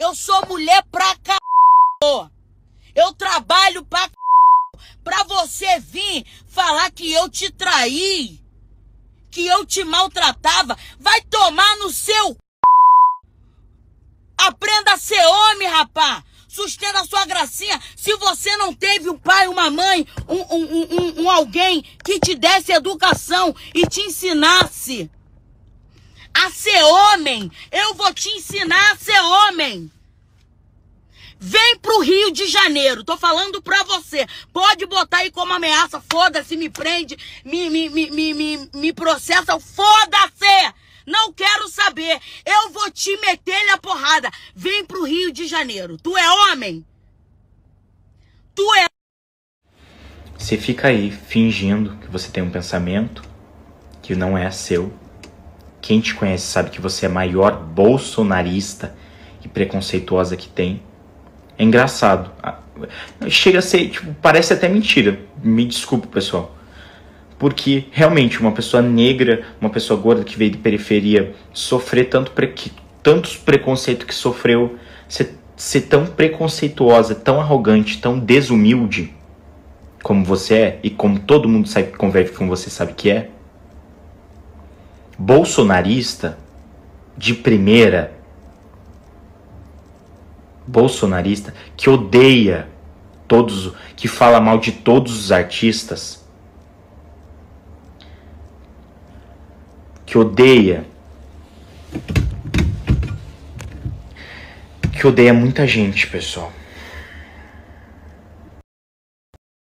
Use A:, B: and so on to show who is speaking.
A: Eu sou mulher pra c... Eu trabalho pra c... Pra você vir falar que eu te traí. Que eu te maltratava. Vai tomar no seu c... Aprenda a ser homem, rapá. Sustenta a sua gracinha. Se você não teve um pai, uma mãe, um, um, um, um alguém que te desse educação e te ensinasse a ser homem. Eu vou te ensinar a ser homem. Vem pro Rio de Janeiro, tô falando pra você. Pode botar aí como ameaça, foda-se, me prende, me, me, me, me, me, me processa, foda-se! Não quero saber, eu vou te meter na porrada. Vem pro Rio de Janeiro, tu é homem? Tu é.
B: Você fica aí fingindo que você tem um pensamento que não é seu quem te conhece sabe que você é a maior bolsonarista e preconceituosa que tem. É engraçado. Ah, chega a ser, tipo, parece até mentira. Me desculpe, pessoal. Porque realmente uma pessoa negra, uma pessoa gorda que veio de periferia, sofrer tanto pre que, tantos preconceitos que sofreu, ser, ser tão preconceituosa, tão arrogante, tão desumilde como você é e como todo mundo sabe que convive com você sabe que é, bolsonarista de primeira, bolsonarista que odeia todos, que fala mal de todos os artistas, que odeia que odeia muita gente, pessoal.